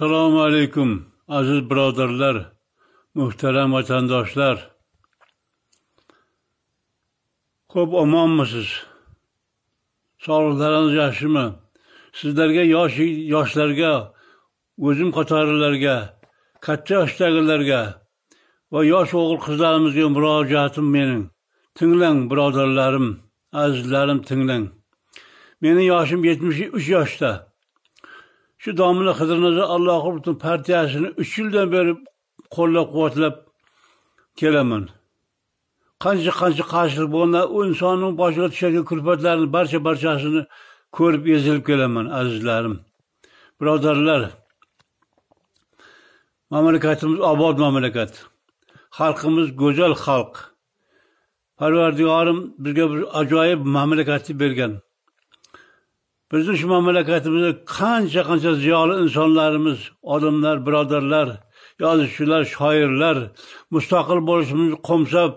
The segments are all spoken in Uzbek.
assalomu alaykum aziz birodarlar muhtaram vatandoshlar xo'p omonmisiz Sog'lig'ingiz yaxshimi sizlarga yosh yoshlarga o'zim qatorilarga katta yoshdagilarga va yosh o'g'il qizlarimizga murojaatim mening tinglang birodarlarim azizlarim tinglang Mening yoshim 73 yoshda shu domla qidirnazo butun partiyasini uch yildan beri qo'llab quvvatlab kelaman qancha qancha qarshilik bo'lganda u insonni boshiga tushadigan kulfatlarni barcha barchasini ko'rib ezilib kelaman azizlarim birodarlar mamlakatimiz obod mamlakat xalqimiz go'zal xalq parvardigorim bizga bir ajoyib mamlakatni bergan bizni shu mamlakatimizda qancha qancha ziyoli insonlarimiz olimlar birodarlar yozuvchilar shoirlar mustaqil bo'lishimizni qo'msab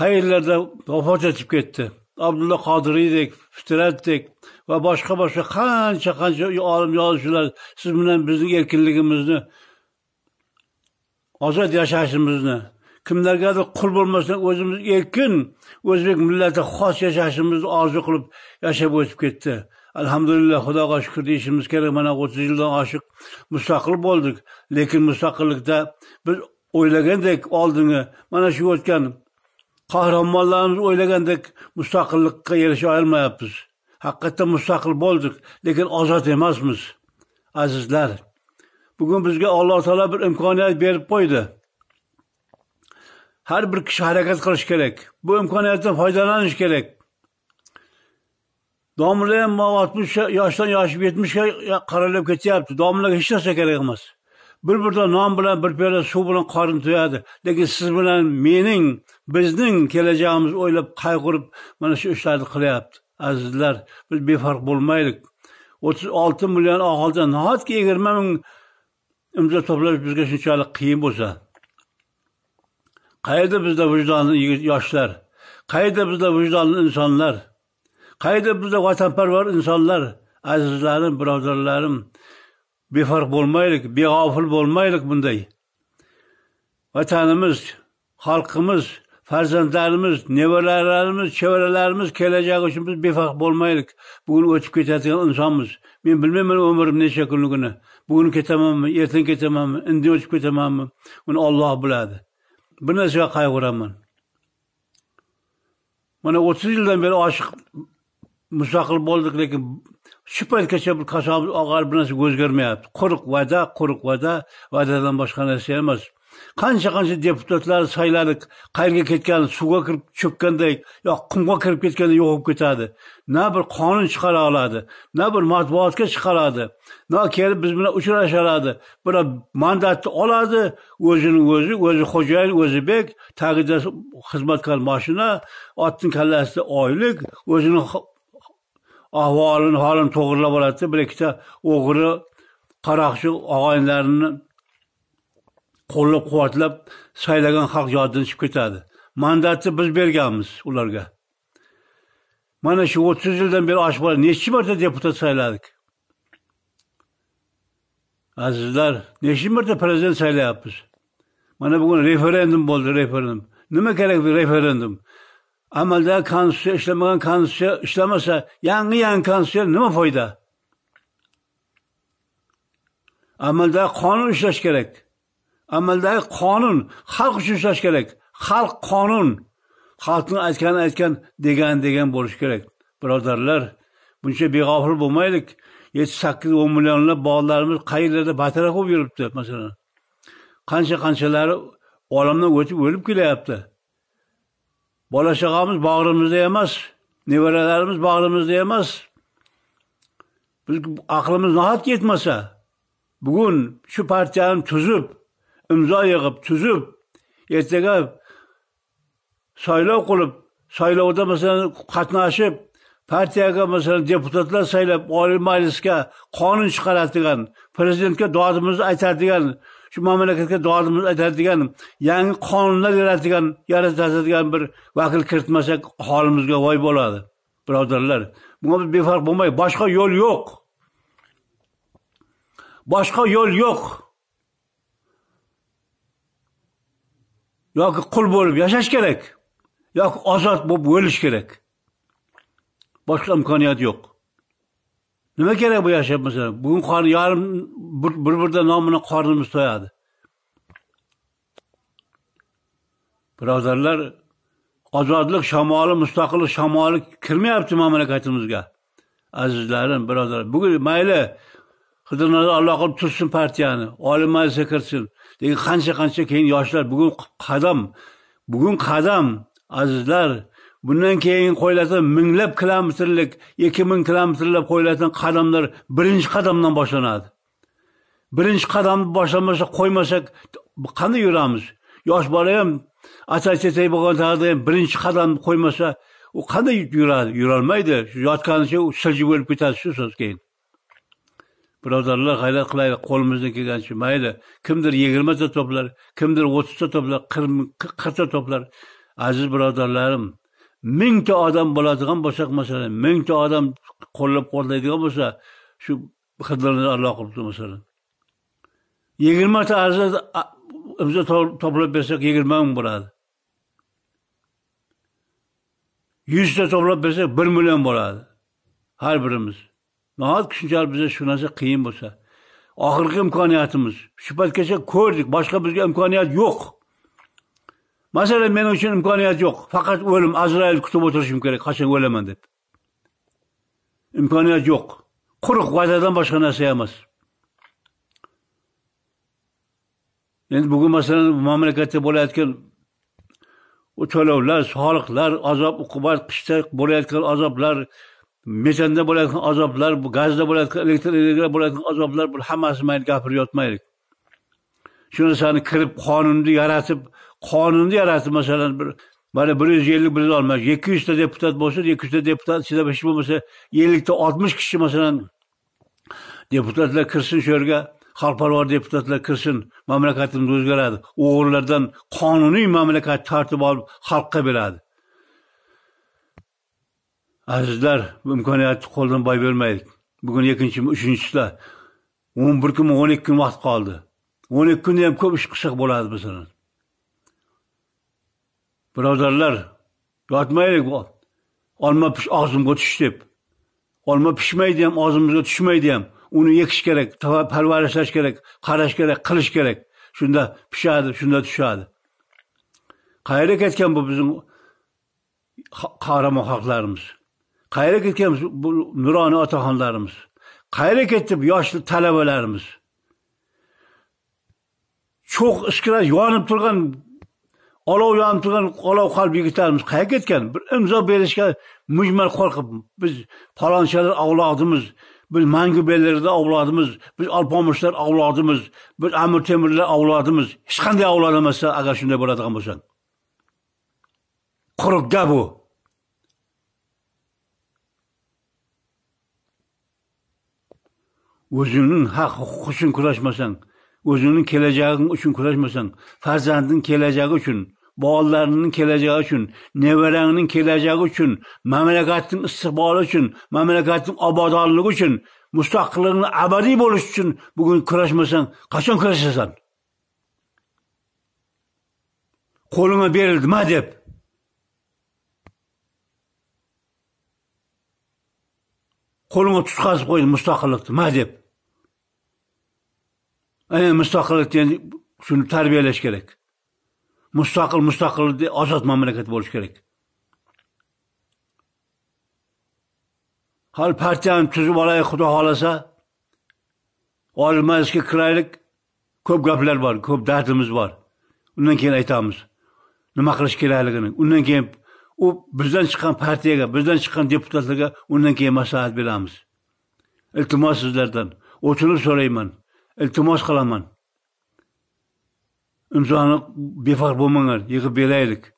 qayerlarda vafot etib ketdi abdulla qodiriydek fitratdek va boshqa boshqa qancha qancha olim yozuvchilar siz bilan bizni erkinligimizni ozod yashashimizni kimlargadir qul bo'lmasdan o'zimiz erkin o'zbek millati xos yashashimizni orzu qilib yashab o'tib ketdi alhamdulillah xudoga shukur deyishimiz kerak mana o'ttiz yildan oshiq mustaqil bo'ldik lekin mustaqillikda biz o'ylagandek oldingi mana shu o'tgan qahramonlarimiz o'ylagandek mustaqillikka erisha olmayapmiz haqiqatdan mustaqil bo'ldik lekin ozod emasmiz azizlar bugun bizga alloh taolo bir imkoniyat berib qo'ydi har bir kishi harakat qilishi kerak bu imkoniyatdan foydalanish kerak domla ham oltmish yoshdan yoshib yetmishga qaralib ketyapti domlaga hech narsa kerak emas bir birda non bilan bir piyola suv bilan qorin to'yadi lekin siz bilan mening bizning kelajagimiz o'ylab qayg'urib mana shu ishlarni qilyapti azizlar biz befarq bo'lmaylik o'ttiz olti million aholidan nahotki yigirma ming imzo to'plash bizga shunchalik qiyin bo'lsa qayerda bizda vijdonli yigit yoshlar bizda vijdonli insonlar qayerda bizda vatanparvar insonlar azizlarim birodarlarim befarq bo'lmaylik gafil bo'lmaylik bunday vatanimiz xalqimiz farzandlarimiz nevaralarimiz çevrelerimiz, kelajagi uchun biz befarq bo'lmaylik bugun o'tib ketadigan insonmiz men bilmayman umrim necha kunligini bugun ketamanmi ertaga ketamanmi indin getirmem ketamanmi Bunu Allah biladi bir narsaga qayg'uraman mana o'ttiz yildan beri oshiq mustaqil bo'ldik lekin shu paytgacha bir kasofat og'ar bir narsa o'zgarmayapti quruq va'da quruq va'da va'dadan boshqa narsa emas qancha qancha deputatlar saylanib qayerga ketgan suvga kirib cho'kkanday yo qumga kirib ketganda yo'q bo'lib ketadi na bir qonun chiqara oladi na bir matbuotga chiqaradi na kelib biz bilan uchrasha oladi bir mandatni oladi o'zini o'zi o'zi xo'jayin o'zi bek tagida xizmatkor mashina otni kallasida oylik o'zini ahvolini holini to'g'irlab oladi bir ikkita o'g'ri qaroqchi og'aynlarini qo'llab quvvatlab saylagan xalq yodidan chiqib ketadi mandatni biz berganmiz ularga mana shu o'ttiz yildan beri oshib nechi marta deputat sayladik azizlar nechi marta prezident saylayapmiz mana bugun referendum bo'ldi referendum nima kerak bu referendum amalda konstitutsiya ishlamagan konstitutsiya ishlamasa yangi yangi konstitutsiya nima foyda amalda qonun ishlash kerak amaldagi qonun xalq uchun ishlash kerak xalq qonun xalqni aytgani aytgan degan degan bo'lishi kerak birodarlar buncha beg'ofil bo'lmaylik yetti sakkiz o'n millionlab bolalarimiz qayerlarda batara bo'lib yuribdi masalan qancha qanchalari olamdan o'tib o'lib kelyapti bola chaqamiz bag'rimizda emas nevaralarimiz bag'rimizda emas biz aqlimiz nahotki yetmasa bugun shu partiyani tuzib imzo yig'ib tuzib ertaga saylov qilib saylovda masalan qatnashib partiyaga masalan deputatlar saylab oliy majlisga qonun chiqaradigan prezidentga dodimizni aytadigan shu mamlakatga dodimizni aytadigan yangi qonunlar yaratadigan yaratadigan bir vakil kiritmasak holimizga voy bo'ladi birodarlar bunga biz befarq bo'lmay boshqa yo'l yo'q boshqa yo'l yo'q yoki qul bo'lib yashash kerak yoki ozod bo'lib o'lish kerak boshqa imkoniyat yo'q nima kerak bu yashab masalan bugun qon yarim bir birdan nomini qornimiz to'yadi birodarlar ozodlik shamoli mustaqillik shamoli kirmayapti mamlakatimizga azizlarim birodarlar bugun mayli qidirnazo alloh qilib tursin partiyani oliy majlisga kirsin lekin qancha qancha keyin yoshlar bugun qadam bugun qadam azizlar bundan keyin qo'yiladigan minglab kilometrlik ikki ming kilometrlab qo'yiladigan qadamlar birinchi qadamdan boshlanadi birinchi qadamni boshlamasa qo'ymasak qanday yuramiz yosh bola ham acha chechay bo'lgan taqdirda ham birinchi qadamni qo'ymasa u qanday yuradi yurolmaydi yotganicha siljib o'lib ketadi shu so'z keyin birodarlar g'ayrat qilaylik qo'limizdan kelganicha mayli kimdir yigirmata to'plar kimdir o'ttizta to'plar qirqta to'plar aziz birodarlarim mingta odam bo'ladigan bo'lsak masalan mingta odam qo'llab quvvatlaydigan bo'lsa shu xizmatni alloh qilibdi masalan yigirmata arza imzo to'plab bersak yigirma ming bo'ladi yuzta to'plab bersak bir million bo'ladi har birimiz nihoyat tushunchali biza shu narsa qiyin bo'lsa oxirgi imkoniyatimiz shu paytgacha ko'rdik boshqa bizga imkoniyat yo'q masalan men uchun imkoniyat yo'q faqat o'lim azroil kutib o'tirishim kerak qachon o'laman deb imkoniyat yo'q quruq va'dadan boshqa narsa emas endi bugun masalan mamlakatda bo'layotgan to'lovlar soliqlar azob uqubat qishda bo'layotgan azoblar mechanda bo'layotgan azoblar gazda bo'layotgan elektr energiyada bo'layotgan azoblar bu hammasini mayli gapirib yotmaylik shu narsani kirib qonunni yaratib qonunni yaratib masalan bir mana bir yuz ellik bir yuz olmaz ikki yuzta deputat bo'lsa ikki yuzta deputat ichida hech bo'lmasa ellikta oltmish kishi masalan deputatlar kirsin shu yerga xalqparvar deputatlar kirsin mamlakatimiz o'zgaradi o'g'irlardan qonuniy mamlakat tartib olib xalqqa beradi azizlar imkoniyatni qo'ldan boy bermaylik bugun ikkinchi uchinchisida o'n bir kun o'n ikki kun vaqt qoldi o'n ikki kunda ham ko'p ish qilsak bo'ladi bizni birodarlar yotmaylik olma pish og'zimga tush deb olma pishmaydi ham og'zimizga tushmaydi ham uni ekish kerak parvarishlash kerak qarash kerak qilish kerak shunda pishadi shunda tushadi qayerga ketgan bu bizning qahramon xalqlarimiz qayerga ketganmiz bu nuroniy otaxonlarimiz qayerga ketdi yoshli talabalarimiz cho'q ishkilab yonib turgan olov yonib turgan olov qalb yigitlarimiz qayerga ketgan bir imzo berishga mujmal qo'rqib biz palonchalar avlodimiz biz belarda avlodimiz biz alpomishlar avlodimiz biz amir temurlar avlodimiz hech qanday avlod emassan agar shunday bo'ladigan bo'lsang quruq gap bu o'zingning haq huquq uchun kurashmasang o'zingning kelajaging uchun kurashmasang farzanding kelajagi uchun bolalarning kelajagi uchun nevarangning kelajagi uchun mamlakatning istiqboli uchun mamlakatning obodonligi uchun mustaqilligini abadiy bo'lishi uchun bugun kurashmasang qachon kurashasan qo'lingga berildima deb qo'lingga tutqazib qo'ydi mustaqillikni ma deb e, mustaqillik degan shuni tarbiyalash kerak mustaqil mustaqil ozod mamlakat bo'lish kerak hali partiyani tuzib olaylik xudo xohlasa olim majlisga kiraylik ko'p gaplar bor ko'p dardimiz bor undan keyin aytamiz nima qilish kerakligini undan keyin u bizdan chiqqan partiyaga bizdan chiqqan deputatlarga undan keyin maslahat beramiz iltimos sizlardan o'tinib so'rayman iltimos qilaman imzoni befarq bo'lmanglar yig'ib beraylik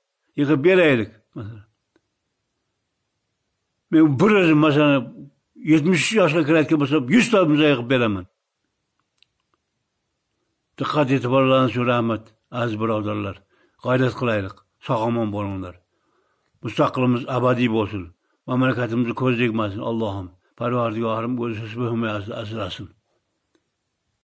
yig'ib beraylik men bir masalan yetmish yoshga kirayotgan bo'lsam yuzta imzo yig'ib beraman diqqat e'tiborlaringiz uchun rahmat aziz birodarlar g'ayrat qilaylik sog' omon bo'linglar mustaqilimiz abadiy bo'lsin mamlakatimizni ko'z tegmasin allohim parvardigorim o'zi asrasin